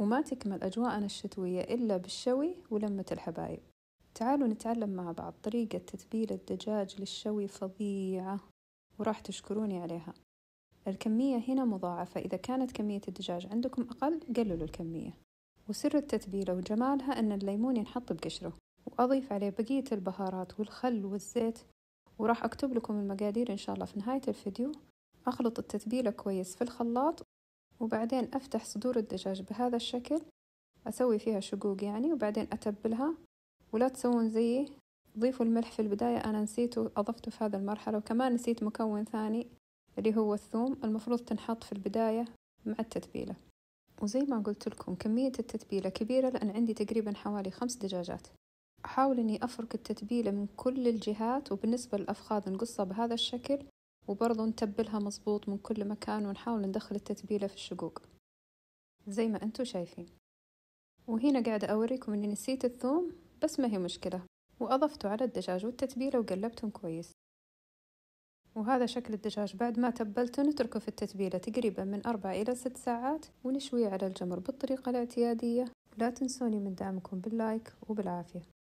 وما تكمل أجواءنا الشتوية إلا بالشوي ولمة الحبايب تعالوا نتعلم مع بعض طريقة تتبيل الدجاج للشوي فظيعة وراح تشكروني عليها الكمية هنا مضاعفة إذا كانت كمية الدجاج عندكم أقل قللوا الكمية وسر التتبيلة وجمالها أن الليمون ينحط بقشره وأضيف عليه بقية البهارات والخل والزيت وراح أكتب لكم المقادير إن شاء الله في نهاية الفيديو أخلط التتبيلة كويس في الخلاط وبعدين أفتح صدور الدجاج بهذا الشكل أسوي فيها شقوق يعني وبعدين أتبلها ولا تسوون زيي ضيفوا الملح في البداية أنا نسيته أضفته في هذا المرحلة وكمان نسيت مكون ثاني اللي هو الثوم المفروض تنحط في البداية مع التتبيلة وزي ما قلت لكم كمية التتبيلة كبيرة لأن عندي تقريبا حوالي خمس دجاجات أحاول أني أفرك التتبيلة من كل الجهات وبالنسبة للأفخاذ نقصها بهذا الشكل وبرضه نتبلها مظبوط من كل مكان ونحاول ندخل التتبيلة في الشقوق زي ما انتو شايفين وهنا قاعدة أوريكم أني نسيت الثوم بس ما هي مشكلة وأضفته على الدجاج والتتبيلة وقلبتهم كويس وهذا شكل الدجاج بعد ما تبلته نتركه في التتبيلة تقريبا من أربع إلى ست ساعات ونشويه على الجمر بالطريقة الاعتيادية لا تنسوني من دعمكم باللايك وبالعافية